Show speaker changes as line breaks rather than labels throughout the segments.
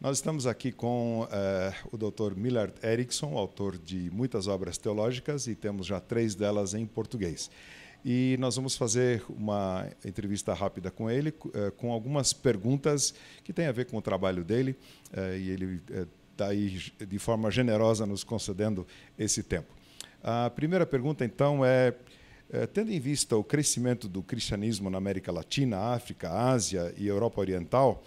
Nós estamos aqui com uh, o Dr. Millard Erickson, autor de muitas obras teológicas, e temos já três delas em português. E nós vamos fazer uma entrevista rápida com ele, uh, com algumas perguntas que têm a ver com o trabalho dele, uh, e ele está aí de forma generosa nos concedendo esse tempo. A primeira pergunta, então, é: tendo em vista o crescimento do cristianismo na América Latina, África, Ásia e Europa Oriental,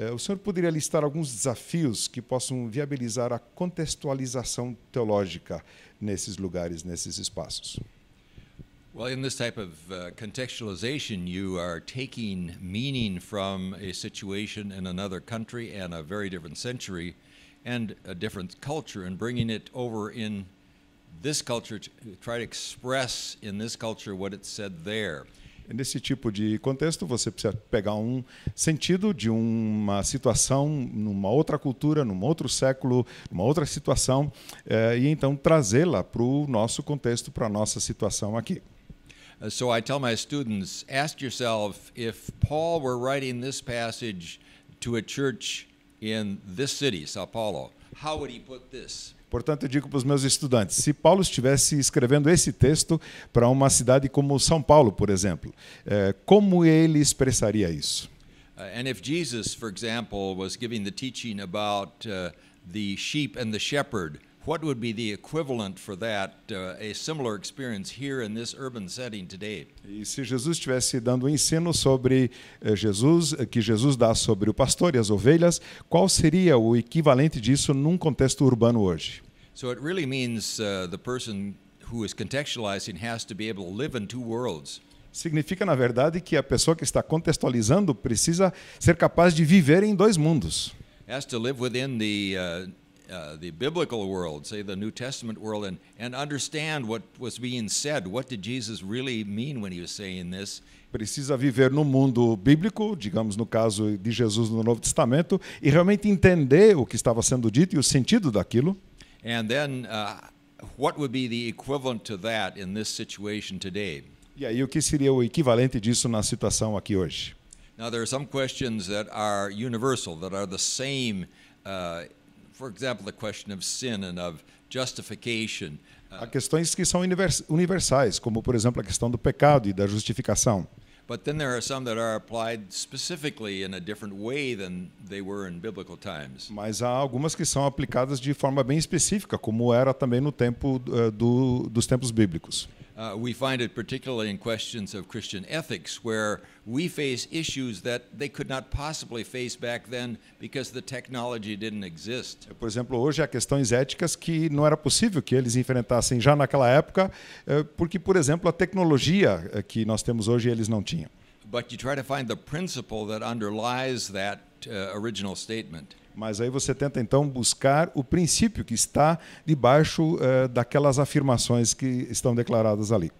é, o senhor poderia listar alguns desafios que possam viabilizar a contextualização teológica nesses lugares, nesses espaços?
Well, in this type of uh, contextualization, you are taking meaning from a situation in another country and a very different century and a different culture and bringing it over in this culture to try to express in this culture what it said there.
É nesse tipo de contexto, você precisa pegar um sentido de uma situação numa outra cultura, num outro século, numa outra situação, eh, e então trazê-la para o nosso contexto, para a nossa situação aqui.
Uh, so I tell my students, ask yourself if Paul were writing this passage to a church in this city, São Paulo, how would he put this?
Portanto, eu digo para os meus estudantes: se Paulo estivesse escrevendo esse texto para uma cidade como São Paulo, por exemplo, eh, como ele expressaria isso?
Uh, and if Jesus, for example, was giving the teaching about uh, the sheep and the shepherd, what would be the equivalent for that, uh, a similar experience here in this urban setting today?
E se Jesus estivesse dando um ensino sobre eh, Jesus, eh, que Jesus dá sobre o pastor e as ovelhas, qual seria o equivalente disso num contexto urbano hoje?
So it really means uh, the person who is contextualizing has to be able to live in two worlds.
Significa, na verdade, que a pessoa que está contextualizando precisa ser capaz de viver em dois mundos.
Has to live within the uh, Uh, the biblical world, say the New Testament world, and, and understand what was being said. What did Jesus really mean when he was saying this?
Precisa viver no mundo bíblico, digamos no caso de Jesus no Novo Testamento, e realmente entender o que estava sendo dito e o sentido daquilo.
And then, uh, what would be the equivalent to that in this situation today?
E aí o que seria o equivalente disso na situação aqui hoje?
Now there are some questions that are universal, that are the same. Uh,
Há questões que são universais, como por exemplo a questão do pecado e da justificação.
But then there are some that are applied specifically in a different way than they were in biblical times.
Mas há algumas que são aplicadas de forma bem específica, como era também no tempo eh, do, dos tempos bíblicos.
Uh, we find it particularly in questions of Christian ethics, where we face issues that they could not possibly face back then because the technology didn't exist.
Por exemplo, hoje há questões éticas que não era possível que eles enfrentassem já naquela época, eh, porque, por exemplo, a tecnologia eh, que nós temos hoje eles não tinham.
But you try to find the principle that underlies that uh, original statement.
Mas aí você tenta então buscar o princípio que está debaixo uh, daquelas afirmações que estão declaradas ali.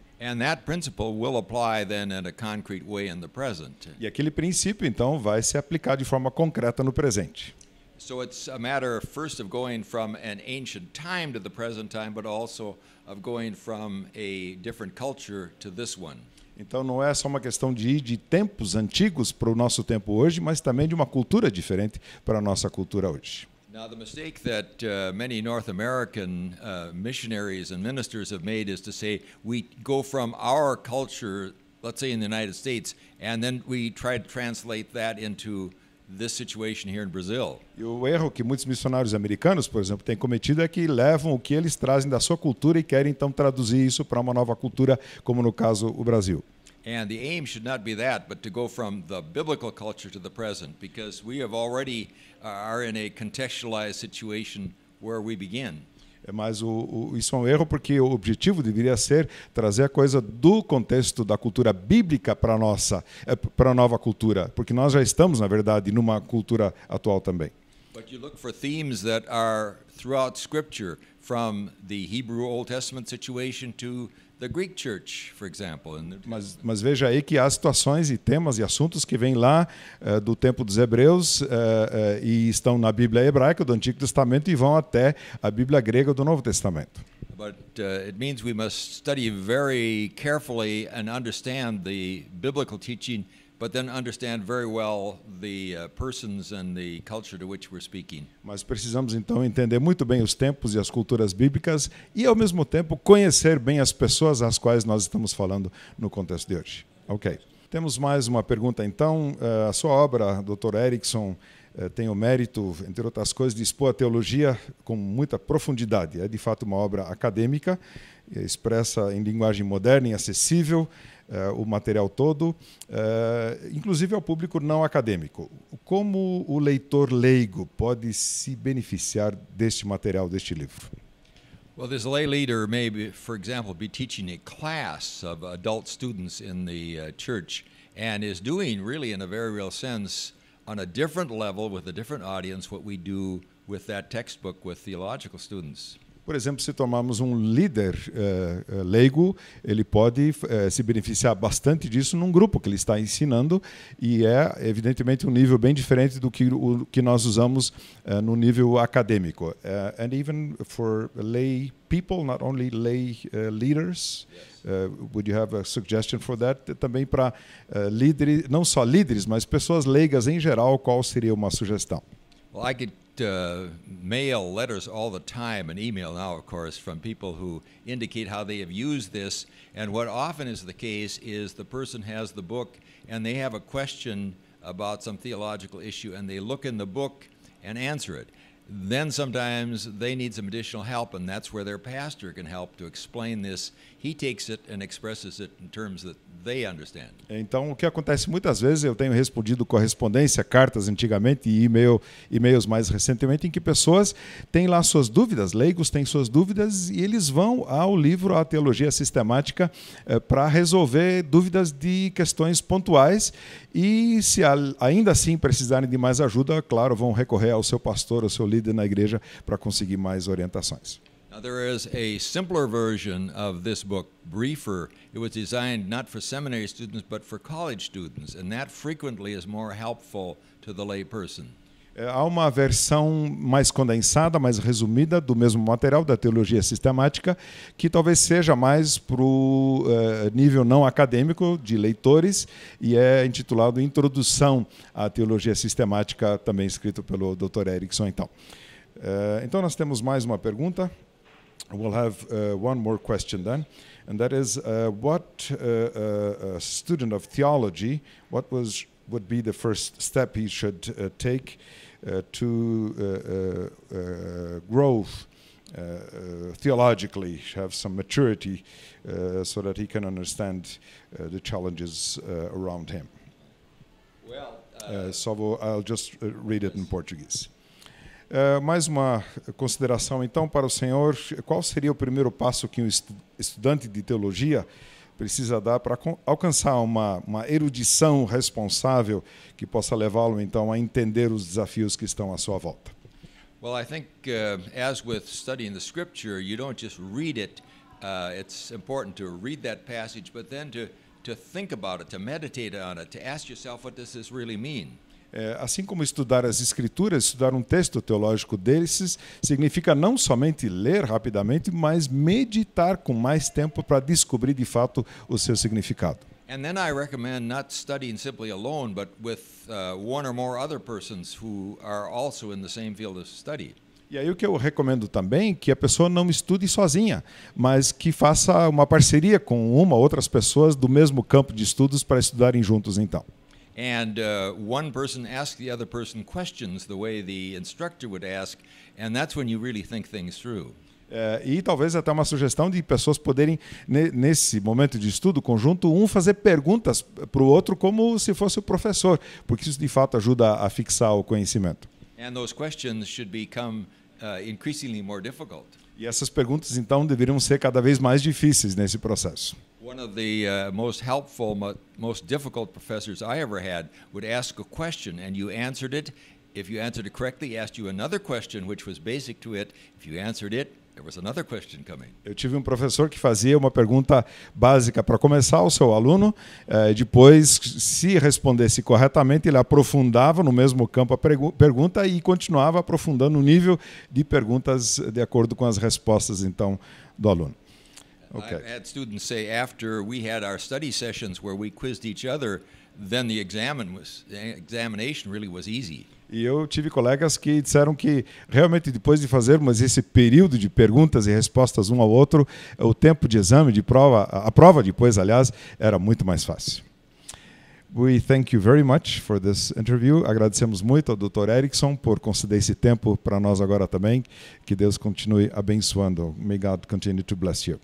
E aquele princípio então vai se aplicar de forma concreta no presente.
So it's a matter first of going from an ancient time to the present time, but also of going from a different culture to this one.
Então não é só uma questão de ir de tempos antigos para o nosso tempo hoje, mas também de uma cultura diferente para a nossa cultura hoje.
Now, the mistake that uh, many North American uh, missionaries and ministers have made is to say we go from our culture, let's say in the United States, and then we try to translate that into this situation here in Brazil.
E o erro que muitos missionários americanos, por exemplo, têm cometido é que levam o que eles trazem da sua cultura e querem então traduzir isso para uma nova cultura, como no caso o Brasil.
And the aim should not be that, but to go from the biblical culture to the present, because we have already uh, are in a contextualized situation where we begin.
É, mas o, o, isso é um erro porque o objetivo deveria ser trazer a coisa do contexto da cultura bíblica para nossa, é, para a nova cultura, porque nós já estamos, na verdade, numa cultura atual também.
But you look for themes that are throughout Scripture, from the Hebrew Old Testament situation to the Greek church, for example.
Mas, mas, veja aí que há situações e temas e assuntos que vêm lá uh, do tempo dos Hebreus uh, uh, e estão na Bíblia hebraica do Antigo Testamento e vão até a Bíblia grega do Novo Testamento.
But it means we must study very carefully and understand the biblical teaching
mas precisamos então entender muito bem os tempos e as culturas bíblicas e ao mesmo tempo conhecer bem as pessoas às quais nós estamos falando no contexto de hoje. OK. Temos mais uma pergunta então, eh, a sua obra, Dr. Erickson, eh, tem o mérito, entre outras coisas, de expor a teologia com muita profundidade. É de fato uma obra acadêmica, eh, expressa em linguagem moderna e acessível, eh, o material todo, eh, inclusive ao público não acadêmico. Como o leitor leigo pode se beneficiar deste material, deste livro?
Well, this lay leader may, be, for example, be teaching a class of adult students in the uh, church and is doing, really, in a very real sense, on a different level with a different audience, what we do with that textbook with theological students.
Por exemplo, se tomarmos um líder eh, eh, leigo, ele pode eh, se beneficiar bastante disso num grupo que ele está ensinando, e é, evidentemente, um nível bem diferente do que, o, que nós usamos no nível acadêmico. Uh, and even for lay people, not only lay leaders, would you have a suggestion for that? Também para líderes, não só líderes, mas pessoas leigas em geral, qual seria uma sugestão?
Well, I could Uh, mail, letters all the time, and email now, of course, from people who indicate how they have used this. And what often is the case is the person has the book and they have a question about some theological issue and they look in the book and answer it. then sometimes they need some additional help, and that's where their pastor can help to explain this. He takes it and expresses it in terms that they understand.
Então, o que acontece muitas vezes, eu tenho respondido correspondência, cartas antigamente e e-mail, e-mails mais recentemente, em que pessoas têm lá suas dúvidas, leigos têm suas dúvidas e eles vão ao livro, à teologia sistemática, eh, para resolver dúvidas de questões pontuais e se ainda assim precisarem de mais ajuda, claro, vão recorrer ao seu pastor, ao seu líder na igreja para conseguir mais orientações.
Now, there is a simpler version of this book, briefer. It was designed not for seminary students, but for college students, and that frequently is more helpful to the
é, há uma versão mais condensada, mais resumida do mesmo material, da teologia sistemática, que talvez seja mais para o é, nível não acadêmico de leitores, e é intitulado Introdução à Teologia Sistemática, também escrito pelo Dr. Erickson. Então, é, então nós temos mais uma pergunta. We'll have uh, one more question then, and that is uh, what a uh, uh, student of theology, what was would be the first step he should uh, take uh, to uh, uh, uh, grow theologically, have some maturity so that he can understand the challenges around him. Well, so I'll just read it in Portuguese. Uh, mais uma consideração então para o senhor. Qual seria o primeiro passo que um estu estudante de teologia precisa dar para alcançar uma, uma erudição responsável que possa levá-lo então a entender os desafios que estão à sua volta.
Well, I think uh, as with studying the scripture, you don't just read it. Uh, it's important to read that passage, but then to to think about it, to meditate on it, to ask yourself what does this really mean.
É, assim como estudar as escrituras, estudar um texto teológico desses significa não somente ler rapidamente, mas meditar com mais tempo para descobrir de fato o seu significado.
And then I recommend not studying simply alone, but with uh, one or more other persons who are also in the same field of study.
E aí o que eu recomendo também que a pessoa não estude sozinha, mas que faça uma parceria com uma ou outras pessoas do mesmo campo de estudos para estudarem juntos então.
And uh, one person asks the other person questions the way the instructor would ask, and that's when you really think things through.
É, e talvez até uma sugestão de pessoas poderem, nesse momento de estudo conjunto, um fazer perguntas para o outro como se fosse o professor, porque isso de fato ajuda a fixar o conhecimento.
And those become uh, more
E essas perguntas então deveriam ser cada vez mais difíceis nesse processo.
One of the uh, most helpful, most difficult professors I ever had would ask a question and you answered it. If you answered it correctly, asked you another question which was basic to it. If you answered it, there was another question coming.
Eu tive um professor que fazia uma pergunta básica para começar o seu aluno, eh, depois, se respondesse corretamente, ele aprofundava no mesmo campo a pergu pergunta e continuava aprofundando o nível de perguntas de acordo com as respostas então do aluno. Okay. I've
had students say after we had our study sessions where we quizzed each other, then the examin was, the examination really was easy.
E eu tive colegas que disseram que realmente depois de fazermos esse período de perguntas e respostas um ao outro, o tempo de exame, de prova, a prova depois, aliás, era muito mais fácil. We thank you very much for this interview. Agradecemos muito ao Dr. Erickson por conceder esse tempo para nós agora também. Que Deus continue abençoando. May God continue to bless you.